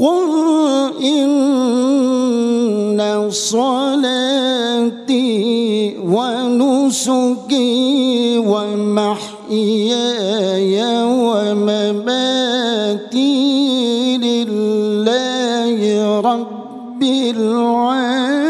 قل إن صلاتي ونسكي ومحياي ومماتي لله رب العالمين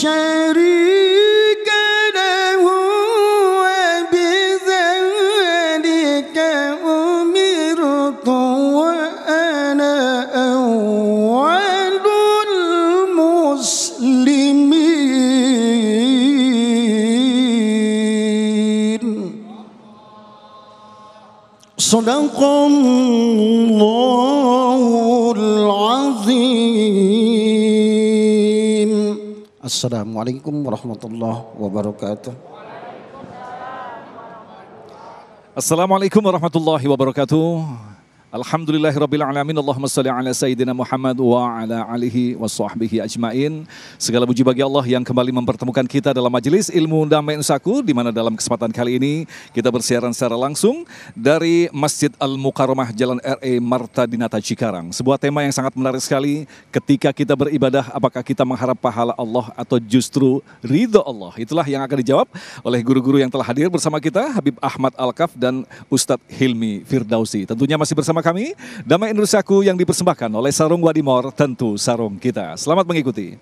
شريك له وبذلك أمرت وأنا أول المسلمين صدق الله Assalamualaikum warahmatullahi wabarakatuh. Assalamualaikum warahmatullahi wabarakatuh. Alhamdulillahirrabbilalamin Allahumma salli ala Sayyidina Muhammad wa ala alihi wa sahbihi ajmain Segala puji bagi Allah yang kembali mempertemukan kita dalam majelis ilmu damai nusaku di mana dalam kesempatan kali ini kita bersiaran secara langsung dari Masjid Al-Mukarramah Jalan RE Marta Dinata Cikarang Sebuah tema yang sangat menarik sekali ketika kita beribadah apakah kita mengharap pahala Allah atau justru ridho Allah Itulah yang akan dijawab oleh guru-guru yang telah hadir bersama kita Habib Ahmad Al-Kaf dan Ustadz Hilmi Firdausi Tentunya masih bersama bersama kami Damai Indonesiaku yang dipersembahkan oleh Sarung Wadimor tentu sarung kita. Selamat mengikuti.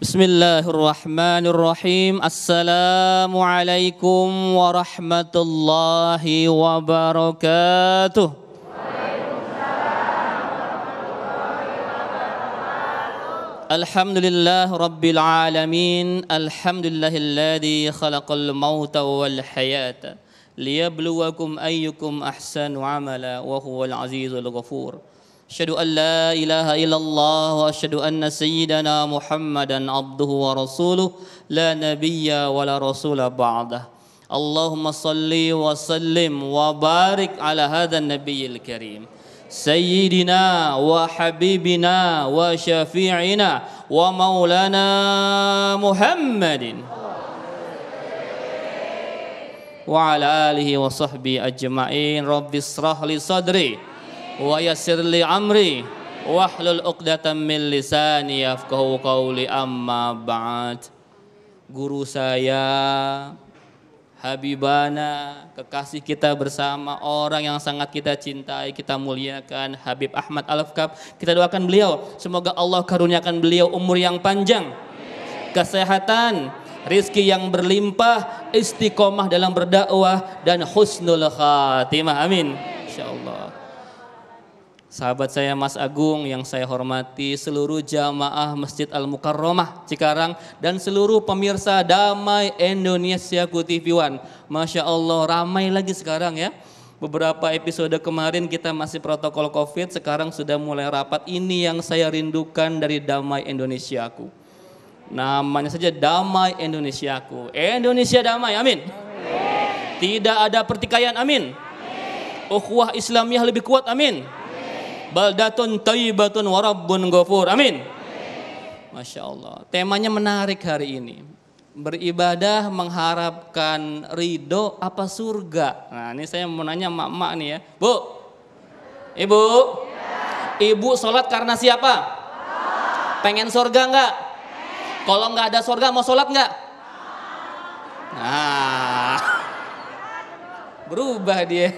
Bismillahirrahmanirrahim. Assalamualaikum warahmatullahi wabarakatuh. الحمد لله رب العالمين الحمد لله الذي خلق الموت والحياه ليبلوكم أيكم أحسن عملا وهو العزيز الغفور أشهد أن لا إله إلا الله وأشهد أن سيدنا محمدا عبده ورسوله لا نبي ولا رسول بعده اللهم صل وسلم وبارك على هذا النبي الكريم سيدنا وحبيبنا وشفيعنا ومولانا محمد wa ala alihi wa sahbihi ajma'in rabbi israh li sadri wa yassir li amri wahlul uqdatan min lisani yafqahu qawli amma ba'd guru saya Habibana, kekasih kita bersama, orang yang sangat kita cintai, kita muliakan, Habib Ahmad Al-Afkab. Kita doakan beliau, semoga Allah karuniakan beliau umur yang panjang, kesehatan, rizki yang berlimpah, istiqomah dalam berdakwah dan husnul khatimah. Amin. Insyaallah. Sahabat saya Mas Agung yang saya hormati, seluruh jamaah Masjid Al Mukarromah Cikarang dan seluruh pemirsa Damai Indonesia TV One. Masya Allah ramai lagi sekarang ya beberapa episode kemarin kita masih protokol COVID, sekarang sudah mulai rapat. Ini yang saya rindukan dari damai Indonesiaku. Namanya saja damai Indonesiaku. Eh, Indonesia damai, amin. amin. Tidak ada pertikaian, amin. amin. Ukhuwah Islamiyah lebih kuat, amin. amin. Baldatun wa rabbun ghafur, amin. amin. Masya Allah. Temanya menarik hari ini. Beribadah mengharapkan ridho apa surga. Nah ini saya mau nanya mak-mak nih ya. Bu, ibu, ibu sholat karena siapa? Pengen surga enggak? Kalau nggak ada surga mau sholat nggak? Nah, berubah dia.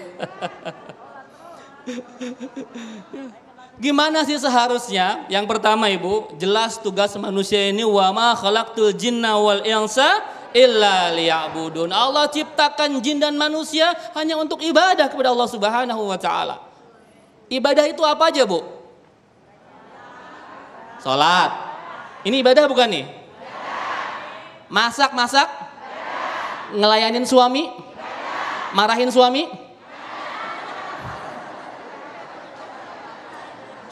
Gimana sih seharusnya? Yang pertama Ibu, jelas tugas manusia ini wama ma khalaqtul jinna wal insa illa liya'budun. Allah ciptakan jin dan manusia hanya untuk ibadah kepada Allah Subhanahu wa taala. Ibadah itu apa aja, Bu? Salat, ini ibadah bukan nih? Masak-masak? Ngelayanin suami? Marahin suami?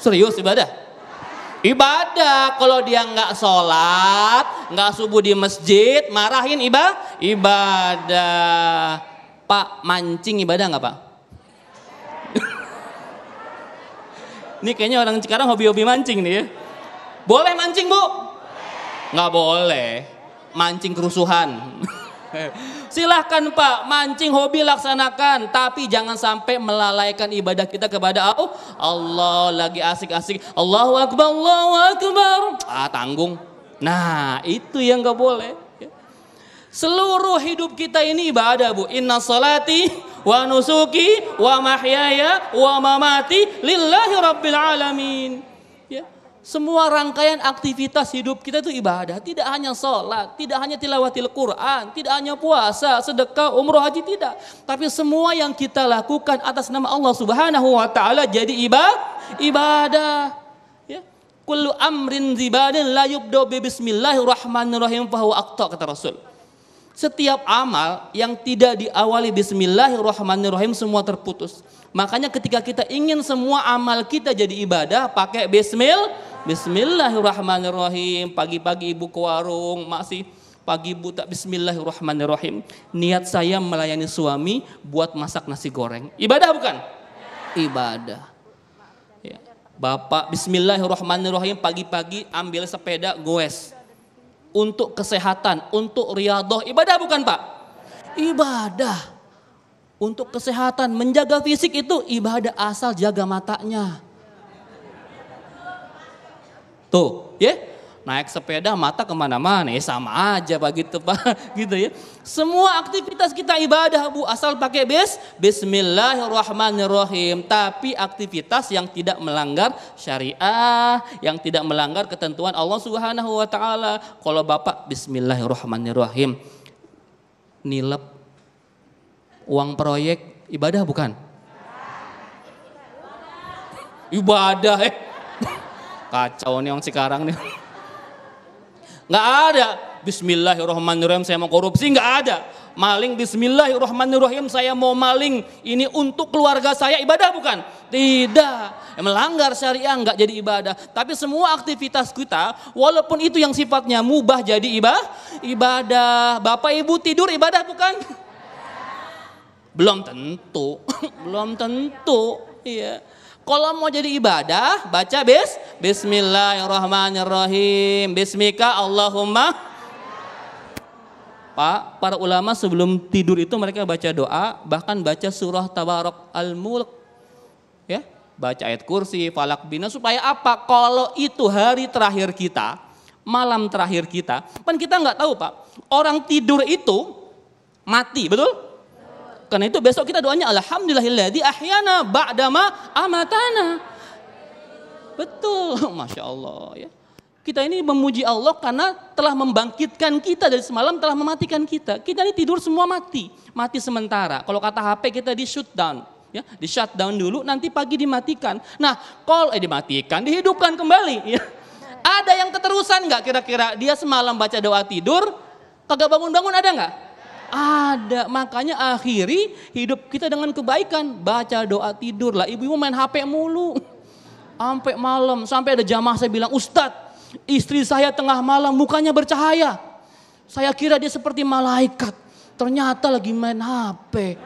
Serius ibadah? Ibadah kalau dia nggak sholat, nggak subuh di masjid, marahin ibadah. Ibadah. Pak mancing ibadah nggak pak? Ini kayaknya orang sekarang hobi-hobi mancing nih ya. Boleh mancing, Bu? Nggak boleh. Mancing kerusuhan. Silahkan Pak, mancing hobi laksanakan, tapi jangan sampai melalaikan ibadah kita kepada Allah. Allah lagi asik-asik, Allahu Akbar, Allahu Akbar. Ah, tanggung. Nah, itu yang nggak boleh. Seluruh hidup kita ini ibadah, Bu. Inna salati wa nusuki wa mahyaya wa mamati lillahi rabbil alamin. Semua rangkaian aktivitas hidup kita itu ibadah. Tidak hanya sholat, tidak hanya tilawatil Quran, tidak hanya puasa, sedekah, umroh, haji, tidak. Tapi semua yang kita lakukan atas nama Allah subhanahu wa ta'ala jadi ibadah. ibadah. Ya. Kullu amrin zibadin la yubdo bismillahirrahmanirrahim fahu akta, kata Rasul. Setiap amal yang tidak diawali bismillahirrahmanirrahim semua terputus. Makanya ketika kita ingin semua amal kita jadi ibadah, pakai bismillah Bismillahirrahmanirrahim. Pagi-pagi ibu ke warung masih pagi ibu buta Bismillahirrahmanirrahim. Niat saya melayani suami buat masak nasi goreng. Ibadah bukan? Ibadah. Ya. Bapak Bismillahirrahmanirrahim pagi-pagi ambil sepeda goes untuk kesehatan, untuk riadoh. Ibadah bukan Pak? Ibadah. Untuk kesehatan, menjaga fisik itu ibadah asal jaga matanya Tuh, gitu, ya. Naik sepeda mata kemana-mana, ya sama aja pak gitu pak, gitu ya. Semua aktivitas kita ibadah bu, asal pakai bes, Bismillahirrahmanirrahim. Tapi aktivitas yang tidak melanggar syariah, yang tidak melanggar ketentuan Allah Subhanahu Wa Taala. Kalau bapak Bismillahirrahmanirrahim, nilep uang proyek ibadah bukan? Ibadah eh kacau nih orang sekarang nih. Nggak ada. Bismillahirrahmanirrahim saya mau korupsi, nggak ada. Maling bismillahirrahmanirrahim saya mau maling. Ini untuk keluarga saya ibadah bukan? Tidak. Melanggar syariah nggak jadi ibadah. Tapi semua aktivitas kita walaupun itu yang sifatnya mubah jadi ibadah. ibadah. Bapak Ibu tidur ibadah bukan? Belum tentu. Belum tentu. Iya. Kalau mau jadi ibadah, baca bes Bismillahirrahmanirrahim. Bismika Allahumma. Pak, para ulama sebelum tidur itu mereka baca doa, bahkan baca surah Tabarok al-Mulk. Ya, baca ayat kursi, falak bina supaya apa? Kalau itu hari terakhir kita, malam terakhir kita, kan kita nggak tahu pak. Orang tidur itu mati, betul? Karena itu besok kita doanya alhamdulillahilladzi ahyana ba'dama amatana. Betul, Masya Allah ya. Kita ini memuji Allah karena telah membangkitkan kita dari semalam, telah mematikan kita. Kita ini tidur semua mati, mati sementara. Kalau kata HP kita di shutdown, ya, di shutdown dulu, nanti pagi dimatikan. Nah, call eh dimatikan, dihidupkan kembali. Ya. Ada yang keterusan nggak kira-kira? Dia semalam baca doa tidur, kagak bangun-bangun ada nggak? Ada, makanya akhiri hidup kita dengan kebaikan. Baca doa tidur lah ibu-ibu main HP mulu. Sampai malam, sampai ada jamaah saya bilang, Ustadz, istri saya tengah malam mukanya bercahaya. Saya kira dia seperti malaikat. Ternyata lagi main HP.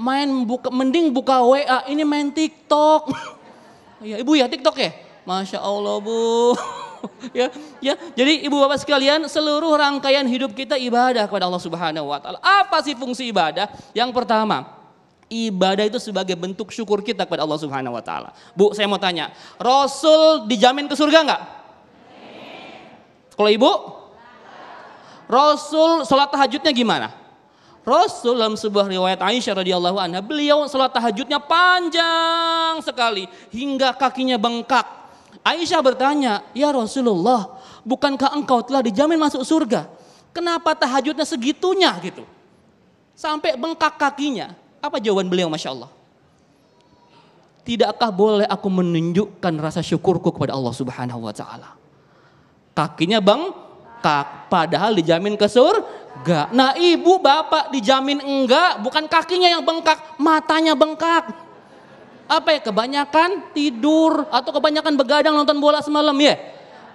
Main buka, mending buka WA, ini main TikTok. ya, ibu ya TikTok ya? Masya Allah bu. ya, ya. Jadi ibu bapak sekalian, seluruh rangkaian hidup kita ibadah kepada Allah Subhanahu wa taala. Apa sih fungsi ibadah? Yang pertama, ibadah itu sebagai bentuk syukur kita kepada Allah Subhanahu wa taala. Bu, saya mau tanya, Rasul dijamin ke surga enggak? Kalau Ibu? Rasul salat tahajudnya gimana? Rasul dalam sebuah riwayat Aisyah radhiyallahu anha, beliau salat tahajudnya panjang sekali hingga kakinya bengkak. Aisyah bertanya, "Ya Rasulullah, bukankah engkau telah dijamin masuk surga? Kenapa tahajudnya segitunya gitu?" Sampai bengkak kakinya. Apa jawaban beliau Masya Allah? Tidakkah boleh aku menunjukkan rasa syukurku kepada Allah Subhanahu wa taala? Kakinya bang kak, padahal dijamin ke surga. Nah, ibu bapak dijamin enggak, bukan kakinya yang bengkak, matanya bengkak. Apa ya kebanyakan tidur atau kebanyakan begadang nonton bola semalam ya?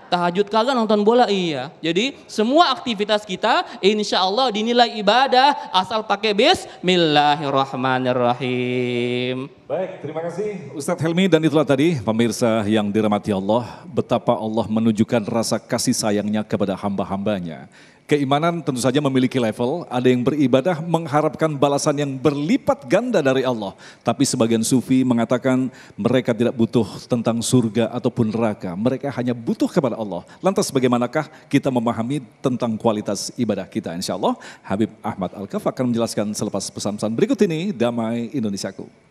tahajud kagak nonton bola iya. Jadi semua aktivitas kita insya Allah dinilai ibadah asal pakai Bismillahirrahmanirrahim. Baik, terima kasih Ustadz Helmi dan itulah tadi pemirsa yang dirahmati Allah betapa Allah menunjukkan rasa kasih sayangnya kepada hamba-hambanya Keimanan tentu saja memiliki level, ada yang beribadah mengharapkan balasan yang berlipat ganda dari Allah. Tapi sebagian sufi mengatakan mereka tidak butuh tentang surga ataupun neraka, mereka hanya butuh kepada Allah. Lantas bagaimanakah kita memahami tentang kualitas ibadah kita? Insya Allah Habib Ahmad Al-Kaf akan menjelaskan selepas pesan-pesan berikut ini, Damai Indonesiaku.